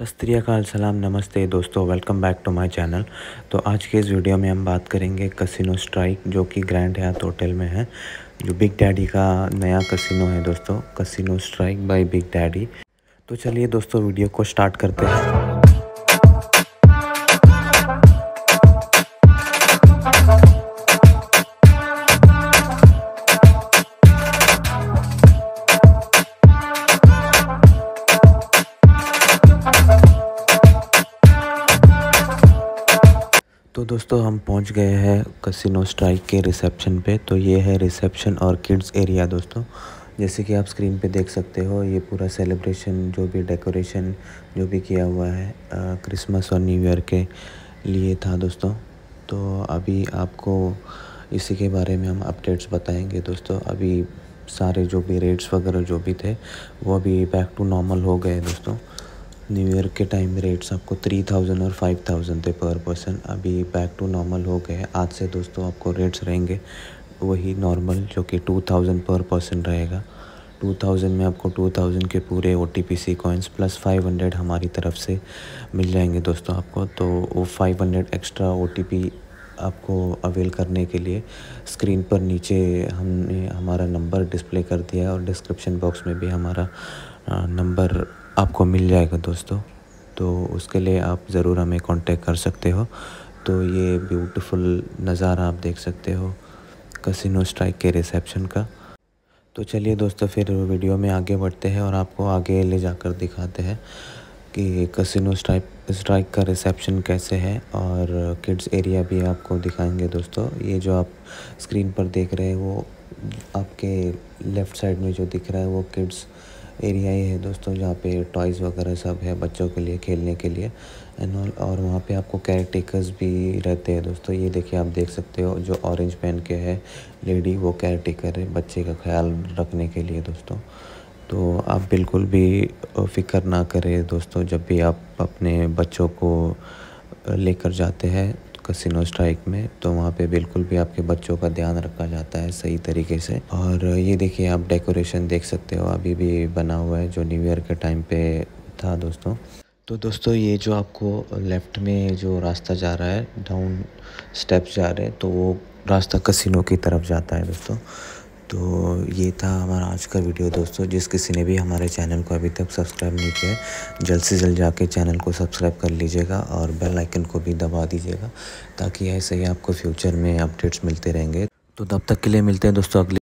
सस्त्रीकाल सलाम नमस्ते दोस्तों welcome back to my channel तो आज के इस वीडियो में हम बात करेंगे कसिनो स्ट्राइक जो कि ग्रैंड हयात होटल में है जो बिग डैडी का नया कसिनो है दोस्तों casino strike by big daddy तो चलिए दोस्तों वीडियो को स्टार्ट करते हैं दोस्तों हम पहुंच गए हैं कसिनो स्ट्राइक के रिसेप्शन पे तो ये है रिसेप्शन और किड्स एरिया दोस्तों जैसे कि आप स्क्रीन पे देख सकते हो ये पूरा सेलिब्रेशन जो भी डेकोरेशन जो भी किया हुआ है क्रिसमस और न्यू ईयर के लिए था दोस्तों तो अभी आपको इसी के बारे में हम अपडेट्स बताएंगे दोस्तों अभी सारे जो भी रेट्स वगैरह जो भी थे वो अभी बैक टू नॉर्मल हो गए दोस्तों न्यू ईयर के टाइम रेट्स आपको थ्री थाउजेंड और फाइव थाउजेंड थे पर पर्सन अभी बैक टू नॉर्मल हो गए आज से दोस्तों आपको रेट्स रहेंगे वही नॉर्मल जो कि टू थाउजेंड पर पर्सन रहेगा टू थाउजेंड में आपको टू थाउजेंड के पूरे O T P C coins plus five hundred हमारी तरफ से मिल जाएंगे दोस्तों आपको तो वो five hundred extra O T P आपको अवेल करने के लिए स्क्रीन पर नीचे हमने हमारा नंबर डिस्प्ले कर दिया है और डिस्क्रिप्शन बॉक्स में भी हमारा नंबर आपको मिल जाएगा दोस्तों तो उसके लिए आप ज़रूर हमें कांटेक्ट कर सकते हो तो ये ब्यूटीफुल नज़ारा आप देख सकते हो कसिनो स्ट्राइक के रिसेप्शन का तो चलिए दोस्तों फिर वीडियो में आगे बढ़ते हैं और आपको आगे ले जाकर दिखाते हैं कि कसिनो स्ट्राइक स्ट्राइक का रिसेप्शन कैसे है और किड्स एरिया भी आपको दिखाएंगे दोस्तों ये जो आप स्क्रीन पर देख रहे हैं वो आपके लेफ़्ट साइड में जो दिख रहा है वो किड्स एरिया ही है दोस्तों जहाँ पे टॉयज़ वगैरह सब है बच्चों के लिए खेलने के लिए एंड ऑल और वहाँ पे आपको केयर टेकर्स भी रहते हैं दोस्तों ये देखिए आप देख सकते हो जो ऑरेंज पहन के है लेडी वो केयर टेकर है बच्चे का ख्याल रखने के लिए दोस्तों तो आप बिल्कुल भी फ़िक्र ना करें दोस्तों जब भी आप अपने बच्चों को लेकर जाते हैं कसिनो स्ट्राइक में तो वहाँ पे बिल्कुल भी आपके बच्चों का ध्यान रखा जाता है सही तरीके से और ये देखिए आप डेकोरेशन देख सकते हो अभी भी बना हुआ है जो न्यू ईयर के टाइम पे था दोस्तों तो दोस्तों ये जो आपको लेफ़्ट में जो रास्ता जा रहा है डाउन स्टेप्स जा रहे हैं तो वो रास्ता कसिनो की तरफ जाता है दोस्तों तो ये था हमारा आज का वीडियो दोस्तों जिस किसी ने भी हमारे चैनल को अभी तक सब्सक्राइब नहीं किया जल्द से जल्द जाके चैनल को सब्सक्राइब कर लीजिएगा और बेल आइकन को भी दबा दीजिएगा ताकि ऐसे ही आपको फ्यूचर में अपडेट्स मिलते रहेंगे तो तब तक के लिए मिलते हैं दोस्तों अगले